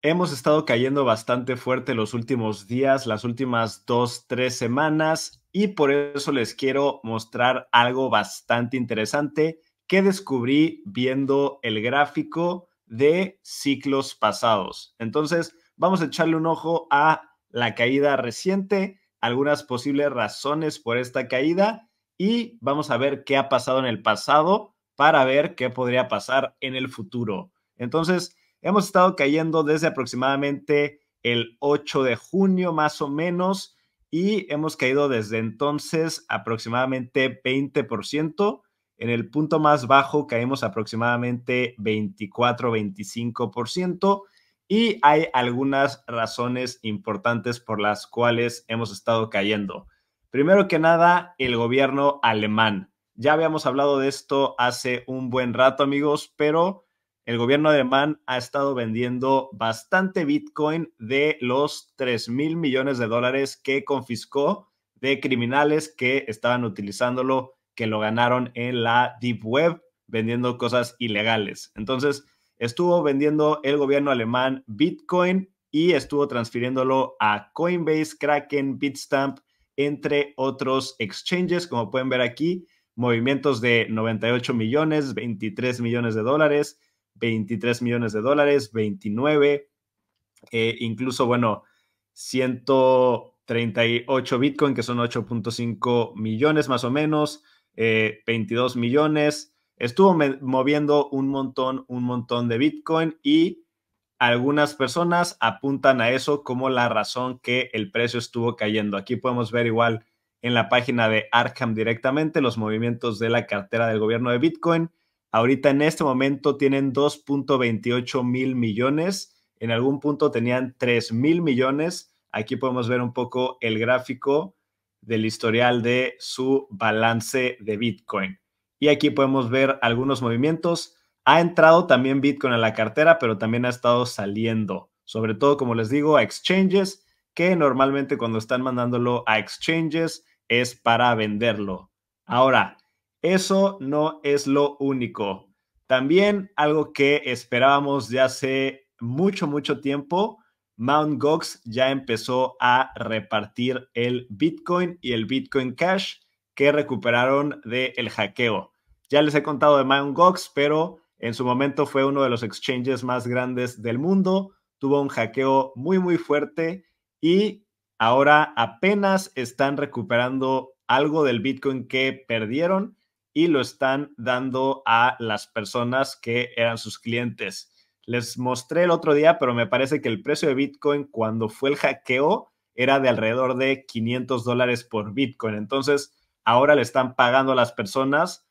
Hemos estado cayendo bastante fuerte los últimos días, las últimas dos, tres semanas, y por eso les quiero mostrar algo bastante interesante que descubrí viendo el gráfico de ciclos pasados. Entonces, vamos a echarle un ojo a la caída reciente, algunas posibles razones por esta caída y vamos a ver qué ha pasado en el pasado para ver qué podría pasar en el futuro. Entonces, Hemos estado cayendo desde aproximadamente el 8 de junio más o menos y hemos caído desde entonces aproximadamente 20%. En el punto más bajo caemos aproximadamente 24-25% y hay algunas razones importantes por las cuales hemos estado cayendo. Primero que nada, el gobierno alemán. Ya habíamos hablado de esto hace un buen rato, amigos, pero el gobierno alemán ha estado vendiendo bastante Bitcoin de los 3 mil millones de dólares que confiscó de criminales que estaban utilizándolo, que lo ganaron en la Deep Web vendiendo cosas ilegales. Entonces, estuvo vendiendo el gobierno alemán Bitcoin y estuvo transfiriéndolo a Coinbase, Kraken, Bitstamp, entre otros exchanges, como pueden ver aquí, movimientos de 98 millones, 23 millones de dólares, 23 millones de dólares, 29, eh, incluso, bueno, 138 Bitcoin, que son 8.5 millones más o menos, 22 eh, millones. Estuvo moviendo un montón, un montón de Bitcoin y algunas personas apuntan a eso como la razón que el precio estuvo cayendo. Aquí podemos ver igual en la página de Arkham directamente los movimientos de la cartera del gobierno de Bitcoin Ahorita en este momento tienen 2.28 mil millones. En algún punto tenían 3 mil millones. Aquí podemos ver un poco el gráfico del historial de su balance de Bitcoin. Y aquí podemos ver algunos movimientos. Ha entrado también Bitcoin a la cartera, pero también ha estado saliendo, sobre todo, como les digo, a exchanges, que normalmente cuando están mandándolo a exchanges es para venderlo. Ahora, eso no es lo único. También algo que esperábamos ya hace mucho, mucho tiempo, Mt. Gox ya empezó a repartir el Bitcoin y el Bitcoin Cash que recuperaron del hackeo. Ya les he contado de Mt. Gox, pero en su momento fue uno de los exchanges más grandes del mundo. Tuvo un hackeo muy, muy fuerte y ahora apenas están recuperando algo del Bitcoin que perdieron y lo están dando a las personas que eran sus clientes. Les mostré el otro día, pero me parece que el precio de Bitcoin cuando fue el hackeo era de alrededor de 500 dólares por Bitcoin. Entonces, ahora le están pagando a las personas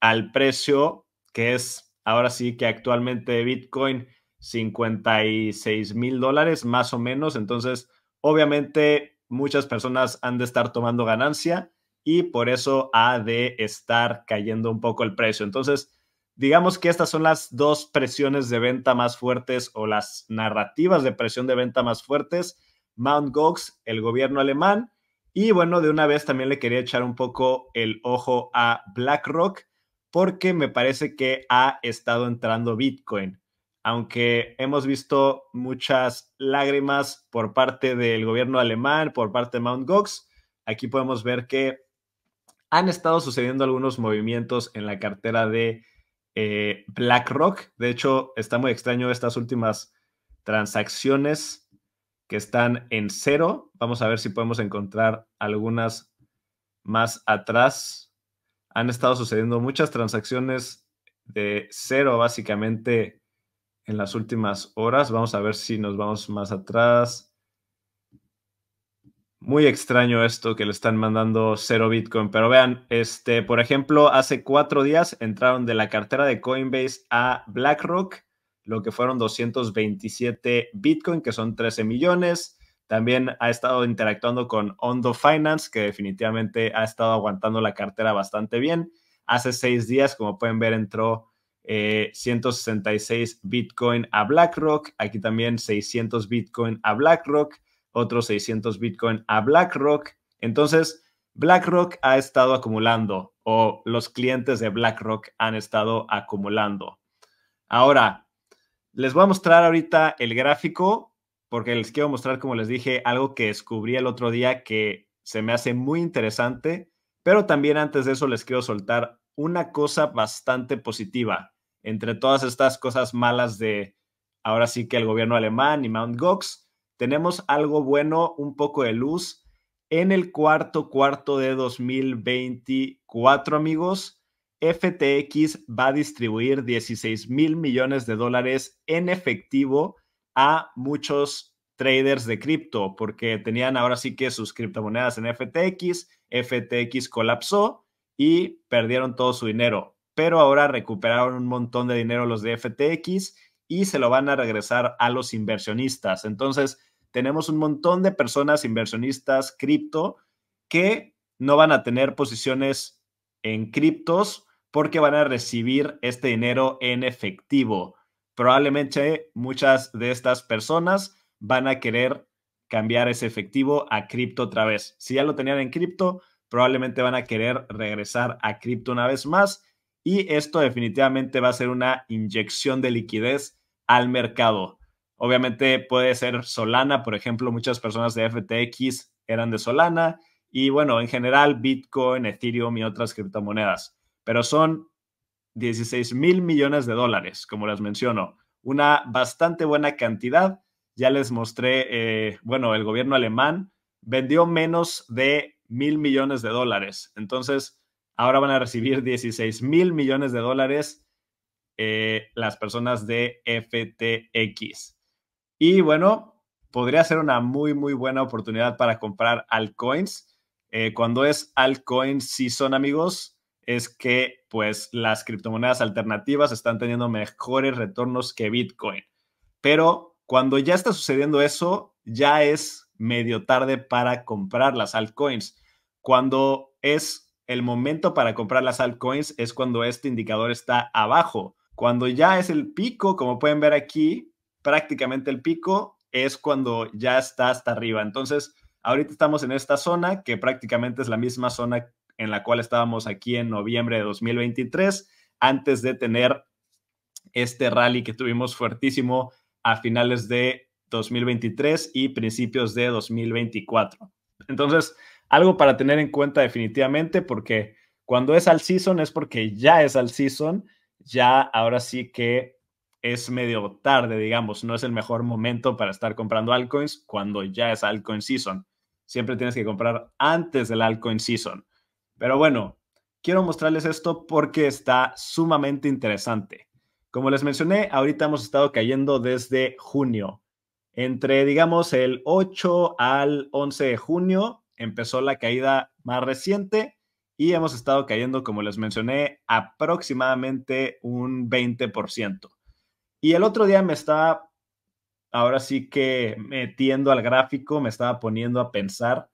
al precio que es, ahora sí que actualmente Bitcoin, 56 mil dólares más o menos. Entonces, obviamente muchas personas han de estar tomando ganancia y por eso ha de estar cayendo un poco el precio. Entonces, digamos que estas son las dos presiones de venta más fuertes o las narrativas de presión de venta más fuertes. Mount Gox, el gobierno alemán. Y bueno, de una vez también le quería echar un poco el ojo a BlackRock porque me parece que ha estado entrando Bitcoin. Aunque hemos visto muchas lágrimas por parte del gobierno alemán, por parte de Mount Gox, aquí podemos ver que han estado sucediendo algunos movimientos en la cartera de eh, BlackRock. De hecho, está muy extraño estas últimas transacciones que están en cero. Vamos a ver si podemos encontrar algunas más atrás. Han estado sucediendo muchas transacciones de cero, básicamente, en las últimas horas. Vamos a ver si nos vamos más atrás muy extraño esto que le están mandando cero Bitcoin, pero vean, este, por ejemplo, hace cuatro días entraron de la cartera de Coinbase a BlackRock, lo que fueron 227 Bitcoin, que son 13 millones. También ha estado interactuando con Ondo Finance, que definitivamente ha estado aguantando la cartera bastante bien. Hace seis días, como pueden ver, entró 166 eh, Bitcoin a BlackRock. Aquí también 600 Bitcoin a BlackRock otros 600 Bitcoin a BlackRock. Entonces, BlackRock ha estado acumulando o los clientes de BlackRock han estado acumulando. Ahora, les voy a mostrar ahorita el gráfico porque les quiero mostrar, como les dije, algo que descubrí el otro día que se me hace muy interesante, pero también antes de eso les quiero soltar una cosa bastante positiva entre todas estas cosas malas de ahora sí que el gobierno alemán y Mount Gox tenemos algo bueno, un poco de luz en el cuarto cuarto de 2024, amigos. FTX va a distribuir 16 mil millones de dólares en efectivo a muchos traders de cripto, porque tenían ahora sí que sus criptomonedas en FTX, FTX colapsó y perdieron todo su dinero, pero ahora recuperaron un montón de dinero los de FTX y se lo van a regresar a los inversionistas. Entonces, tenemos un montón de personas inversionistas cripto que no van a tener posiciones en criptos porque van a recibir este dinero en efectivo. Probablemente muchas de estas personas van a querer cambiar ese efectivo a cripto otra vez. Si ya lo tenían en cripto, probablemente van a querer regresar a cripto una vez más y esto definitivamente va a ser una inyección de liquidez al mercado. Obviamente puede ser Solana, por ejemplo, muchas personas de FTX eran de Solana y bueno, en general Bitcoin, Ethereum y otras criptomonedas, pero son 16 mil millones de dólares, como les menciono, una bastante buena cantidad. Ya les mostré, eh, bueno, el gobierno alemán vendió menos de mil millones de dólares, entonces ahora van a recibir 16 mil millones de dólares eh, las personas de FTX. Y bueno, podría ser una muy, muy buena oportunidad para comprar altcoins. Eh, cuando es altcoin son amigos, es que pues las criptomonedas alternativas están teniendo mejores retornos que Bitcoin. Pero cuando ya está sucediendo eso, ya es medio tarde para comprar las altcoins. Cuando es el momento para comprar las altcoins es cuando este indicador está abajo. Cuando ya es el pico, como pueden ver aquí, prácticamente el pico es cuando ya está hasta arriba. Entonces, ahorita estamos en esta zona que prácticamente es la misma zona en la cual estábamos aquí en noviembre de 2023, antes de tener este rally que tuvimos fuertísimo a finales de 2023 y principios de 2024. Entonces, algo para tener en cuenta definitivamente porque cuando es al season es porque ya es al season, ya ahora sí que es medio tarde, digamos, no es el mejor momento para estar comprando altcoins cuando ya es altcoin season. Siempre tienes que comprar antes del altcoin season. Pero bueno, quiero mostrarles esto porque está sumamente interesante. Como les mencioné, ahorita hemos estado cayendo desde junio. Entre, digamos, el 8 al 11 de junio empezó la caída más reciente y hemos estado cayendo, como les mencioné, aproximadamente un 20%. Y el otro día me estaba, ahora sí que metiendo al gráfico, me estaba poniendo a pensar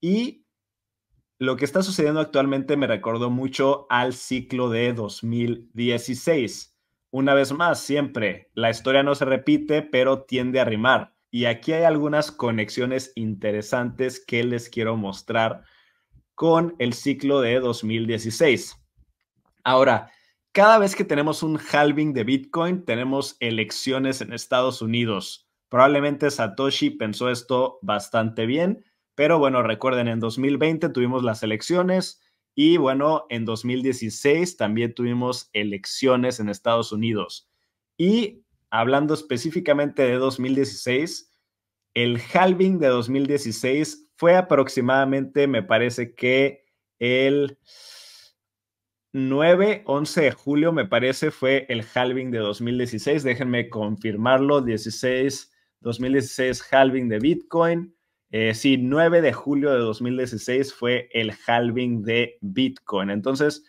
y lo que está sucediendo actualmente me recordó mucho al ciclo de 2016. Una vez más, siempre, la historia no se repite, pero tiende a rimar. Y aquí hay algunas conexiones interesantes que les quiero mostrar con el ciclo de 2016. Ahora, cada vez que tenemos un halving de Bitcoin, tenemos elecciones en Estados Unidos. Probablemente Satoshi pensó esto bastante bien, pero bueno, recuerden, en 2020 tuvimos las elecciones y bueno, en 2016 también tuvimos elecciones en Estados Unidos. Y hablando específicamente de 2016, el halving de 2016 fue aproximadamente, me parece que el 9, 11 de julio, me parece, fue el halving de 2016. Déjenme confirmarlo. 16, 2016 halving de Bitcoin. Eh, sí, 9 de julio de 2016 fue el halving de Bitcoin. Entonces,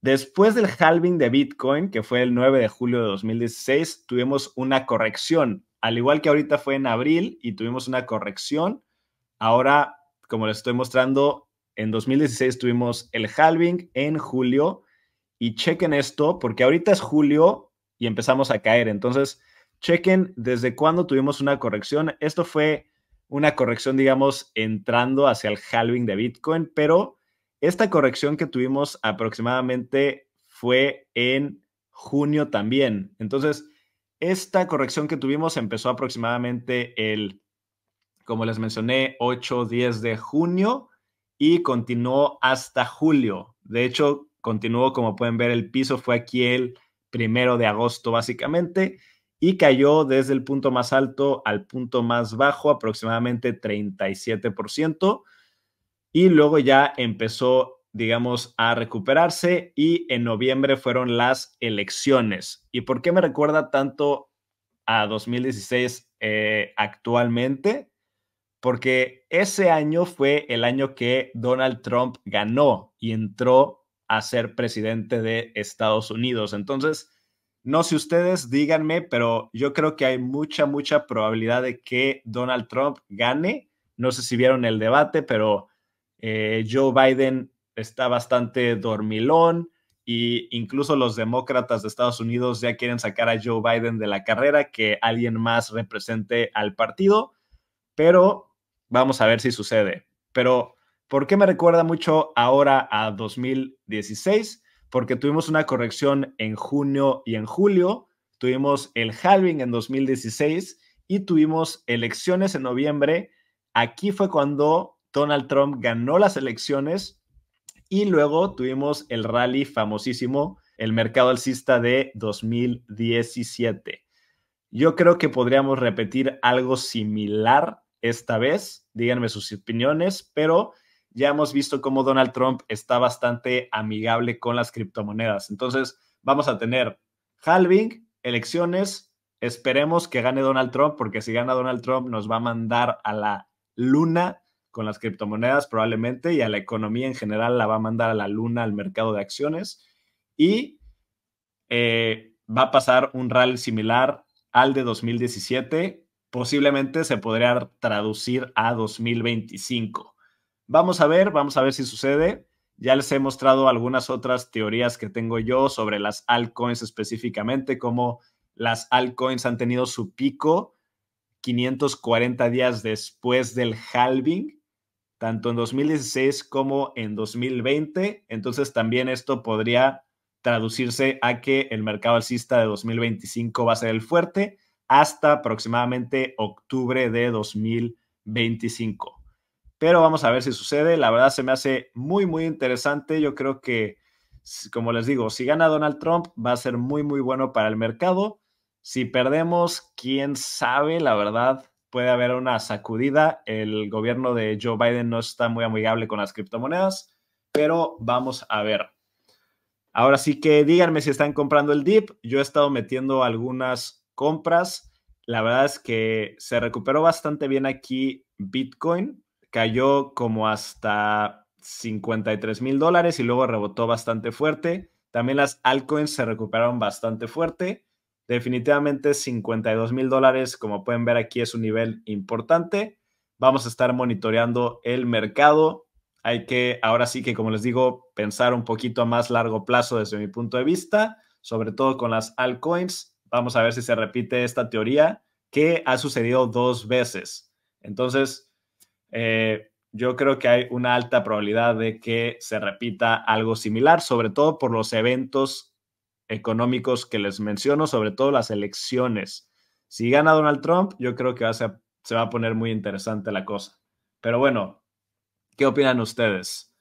después del halving de Bitcoin, que fue el 9 de julio de 2016, tuvimos una corrección. Al igual que ahorita fue en abril y tuvimos una corrección, ahora, como les estoy mostrando, en 2016 tuvimos el halving en julio. Y chequen esto, porque ahorita es julio y empezamos a caer. Entonces, chequen desde cuándo tuvimos una corrección. Esto fue una corrección, digamos, entrando hacia el halving de Bitcoin, pero esta corrección que tuvimos aproximadamente fue en junio también. Entonces, esta corrección que tuvimos empezó aproximadamente el, como les mencioné, 8-10 de junio y continuó hasta julio. De hecho, continuó, como pueden ver, el piso fue aquí el primero de agosto, básicamente, y cayó desde el punto más alto al punto más bajo, aproximadamente 37%, y luego ya empezó, digamos, a recuperarse y en noviembre fueron las elecciones. ¿Y por qué me recuerda tanto a 2016 eh, actualmente? porque ese año fue el año que Donald Trump ganó y entró a ser presidente de Estados Unidos. Entonces, no sé ustedes, díganme, pero yo creo que hay mucha, mucha probabilidad de que Donald Trump gane. No sé si vieron el debate, pero eh, Joe Biden está bastante dormilón y incluso los demócratas de Estados Unidos ya quieren sacar a Joe Biden de la carrera, que alguien más represente al partido. Pero Vamos a ver si sucede. Pero, ¿por qué me recuerda mucho ahora a 2016? Porque tuvimos una corrección en junio y en julio, tuvimos el halving en 2016 y tuvimos elecciones en noviembre. Aquí fue cuando Donald Trump ganó las elecciones y luego tuvimos el rally famosísimo, el mercado alcista de 2017. Yo creo que podríamos repetir algo similar esta vez. Díganme sus opiniones, pero ya hemos visto cómo Donald Trump está bastante amigable con las criptomonedas. Entonces, vamos a tener halving, elecciones. Esperemos que gane Donald Trump, porque si gana Donald Trump nos va a mandar a la luna con las criptomonedas probablemente y a la economía en general la va a mandar a la luna al mercado de acciones. Y eh, va a pasar un rally similar al de 2017 posiblemente se podría traducir a 2025. Vamos a ver, vamos a ver si sucede. Ya les he mostrado algunas otras teorías que tengo yo sobre las altcoins específicamente, como las altcoins han tenido su pico 540 días después del halving, tanto en 2016 como en 2020. Entonces también esto podría traducirse a que el mercado alcista de 2025 va a ser el fuerte hasta aproximadamente octubre de 2025. Pero vamos a ver si sucede. La verdad se me hace muy, muy interesante. Yo creo que, como les digo, si gana Donald Trump va a ser muy, muy bueno para el mercado. Si perdemos, quién sabe, la verdad, puede haber una sacudida. El gobierno de Joe Biden no está muy amigable con las criptomonedas, pero vamos a ver. Ahora sí que díganme si están comprando el DIP. Yo he estado metiendo algunas compras. La verdad es que se recuperó bastante bien aquí Bitcoin, cayó como hasta 53 mil dólares y luego rebotó bastante fuerte. También las altcoins se recuperaron bastante fuerte. Definitivamente 52 mil dólares, como pueden ver aquí, es un nivel importante. Vamos a estar monitoreando el mercado. Hay que, ahora sí que, como les digo, pensar un poquito a más largo plazo desde mi punto de vista, sobre todo con las altcoins. Vamos a ver si se repite esta teoría que ha sucedido dos veces. Entonces, eh, yo creo que hay una alta probabilidad de que se repita algo similar, sobre todo por los eventos económicos que les menciono, sobre todo las elecciones. Si gana Donald Trump, yo creo que se va a poner muy interesante la cosa. Pero bueno, ¿qué opinan ustedes?